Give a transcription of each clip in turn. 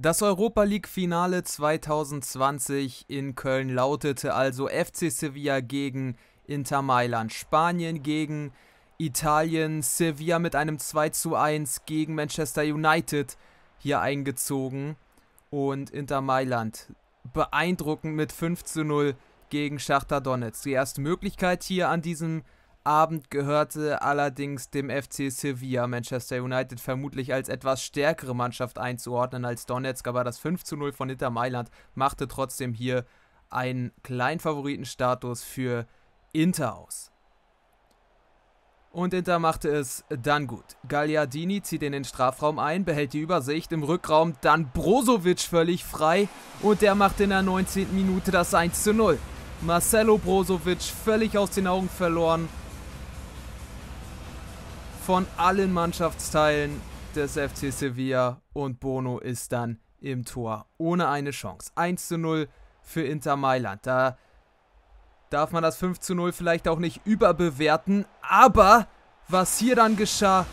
Das Europa League Finale 2020 in Köln lautete also FC Sevilla gegen Inter Mailand, Spanien gegen Italien, Sevilla mit einem 2 zu 1 gegen Manchester United hier eingezogen und Inter Mailand beeindruckend mit 5 zu 0 gegen Schachter Donetsk. Die erste Möglichkeit hier an diesem Abend gehörte allerdings dem FC Sevilla Manchester United vermutlich als etwas stärkere Mannschaft einzuordnen als Donetsk, aber das 5 zu 0 von Inter Mailand machte trotzdem hier einen kleinen Favoritenstatus für Inter aus. Und Inter machte es dann gut. Gagliardini zieht in den Strafraum ein, behält die Übersicht im Rückraum, dann Brozovic völlig frei und der macht in der 19. Minute das 1 zu 0. Marcelo Brozovic völlig aus den Augen verloren von allen Mannschaftsteilen des FC Sevilla und Bono ist dann im Tor ohne eine Chance. 1 zu 0 für Inter Mailand. Da darf man das 5 zu 0 vielleicht auch nicht überbewerten, aber was hier dann geschah,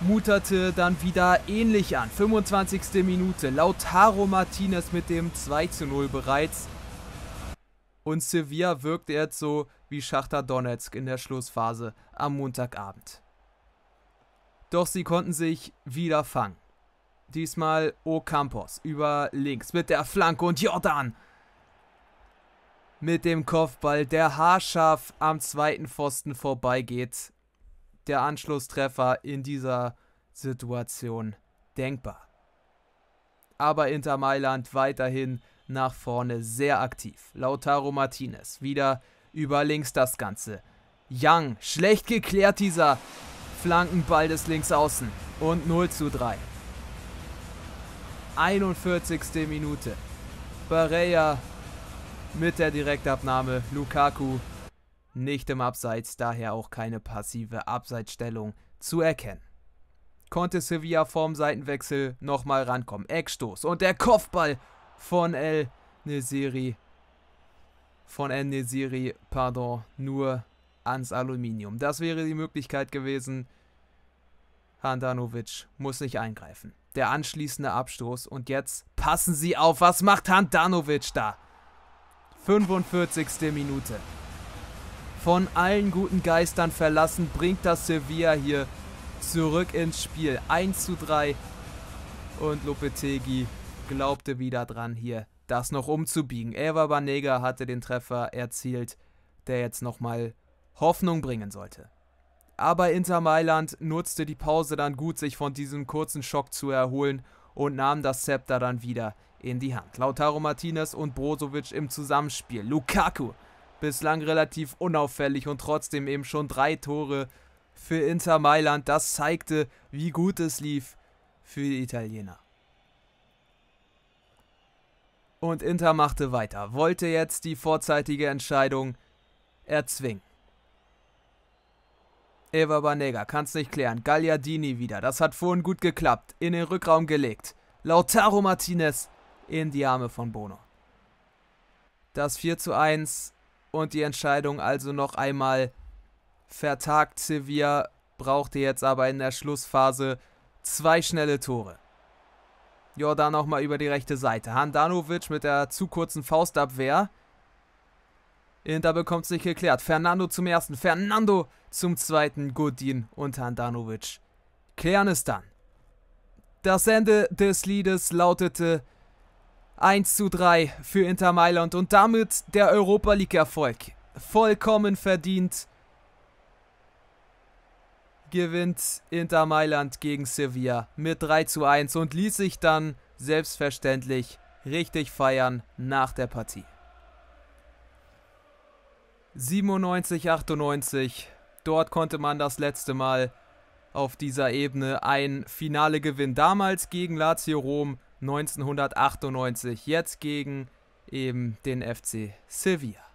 muterte dann wieder ähnlich an. 25. Minute, Lautaro Martinez mit dem 2 zu 0 bereits. Und Sevilla wirkt jetzt so wie Schachter Donetsk in der Schlussphase am Montagabend. Doch sie konnten sich wieder fangen. Diesmal Ocampos über links mit der Flanke und Jordan mit dem Kopfball, der haarscharf am zweiten Pfosten vorbeigeht. Der Anschlusstreffer in dieser Situation denkbar. Aber Inter Mailand weiterhin nach vorne sehr aktiv. Lautaro Martinez wieder über links das Ganze. Young, schlecht geklärt dieser Flankenball des Linksaußen und 0 zu 3. 41. Minute. Barreia mit der Direktabnahme. Lukaku nicht im Abseits, daher auch keine passive Abseitsstellung zu erkennen. Konnte Sevilla vorm Seitenwechsel nochmal rankommen. Eckstoß und der Kopfball von El Nesiri. Von El Nesiri, pardon, nur ans Aluminium. Das wäre die Möglichkeit gewesen. Handanovic muss nicht eingreifen. Der anschließende Abstoß und jetzt passen Sie auf, was macht Handanovic da? 45. Minute. Von allen guten Geistern verlassen, bringt das Sevilla hier zurück ins Spiel. 1 zu 3. Und Lopetegi glaubte wieder dran, hier das noch umzubiegen. Eva Banega hatte den Treffer erzielt, der jetzt nochmal Hoffnung bringen sollte. Aber Inter Mailand nutzte die Pause dann gut, sich von diesem kurzen Schock zu erholen und nahm das Zepter dann wieder in die Hand. Lautaro Martinez und Brozovic im Zusammenspiel. Lukaku bislang relativ unauffällig und trotzdem eben schon drei Tore für Inter Mailand. Das zeigte, wie gut es lief für die Italiener. Und Inter machte weiter, wollte jetzt die vorzeitige Entscheidung erzwingen. Eva Banega kann's nicht klären. Gagliardini wieder. Das hat vorhin gut geklappt. In den Rückraum gelegt. Lautaro Martinez in die Arme von Bono. Das 4 zu 1 und die Entscheidung also noch einmal vertagt. Sevilla brauchte jetzt aber in der Schlussphase zwei schnelle Tore. Jordan nochmal über die rechte Seite. Handanovic mit der zu kurzen Faustabwehr. Inter bekommt es nicht geklärt. Fernando zum ersten, Fernando zum zweiten, Godin und Handanovic. Klären es dann. Das Ende des Liedes lautete 1 zu 3 für Inter Mailand und damit der Europa League-Erfolg. Vollkommen verdient gewinnt Inter Mailand gegen Sevilla mit 3 zu 1 und ließ sich dann selbstverständlich richtig feiern nach der Partie. 97, 98. Dort konnte man das letzte Mal auf dieser Ebene ein Finale gewinnen. Damals gegen Lazio Rom 1998, jetzt gegen eben den FC Sevilla.